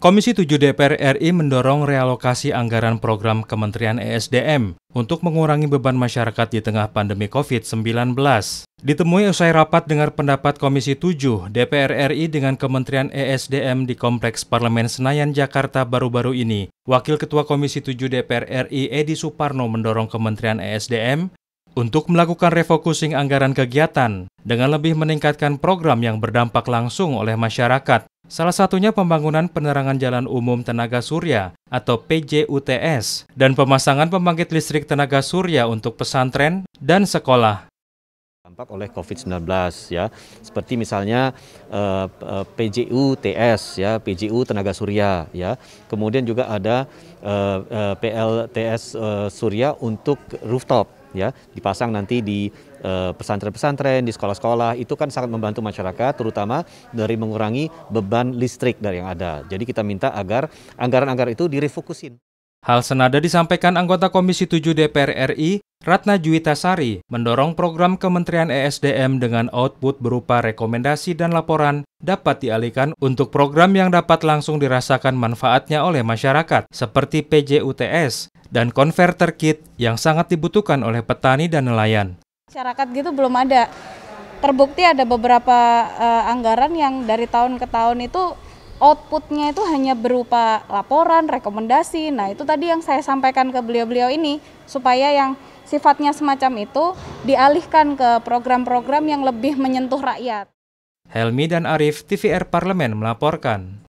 Komisi 7 DPR RI mendorong realokasi anggaran program Kementerian ESDM untuk mengurangi beban masyarakat di tengah pandemi COVID-19. Ditemui usai rapat dengar pendapat Komisi 7 DPR RI dengan Kementerian ESDM di Kompleks Parlemen Senayan Jakarta baru-baru ini, Wakil Ketua Komisi 7 DPR RI Edi Suparno mendorong Kementerian ESDM untuk melakukan refocusing anggaran kegiatan dengan lebih meningkatkan program yang berdampak langsung oleh masyarakat. Salah satunya pembangunan penerangan jalan umum tenaga surya atau PJUTS dan pemasangan pembangkit listrik tenaga surya untuk pesantren dan sekolah dampak oleh COVID-19 ya seperti misalnya eh, eh PJU ya PJU tenaga surya ya kemudian juga ada eh, eh PLTS eh, surya untuk rooftop ya dipasang nanti di eh, pesantren-pesantren, di sekolah-sekolah itu kan sangat membantu masyarakat terutama dari mengurangi beban listrik dari yang ada. Jadi kita minta agar anggaran-anggaran itu direfokusin. Hal senada disampaikan anggota Komisi 7 DPR RI, Ratna Juwita Sari, mendorong program Kementerian ESDM dengan output berupa rekomendasi dan laporan dapat dialihkan untuk program yang dapat langsung dirasakan manfaatnya oleh masyarakat, seperti PJUTS, dan konverter kit yang sangat dibutuhkan oleh petani dan nelayan. Masyarakat gitu belum ada. Terbukti ada beberapa uh, anggaran yang dari tahun ke tahun itu outputnya itu hanya berupa laporan, rekomendasi. Nah itu tadi yang saya sampaikan ke beliau-beliau ini supaya yang sifatnya semacam itu dialihkan ke program-program yang lebih menyentuh rakyat. Helmi dan Arif, TVR Parlemen melaporkan.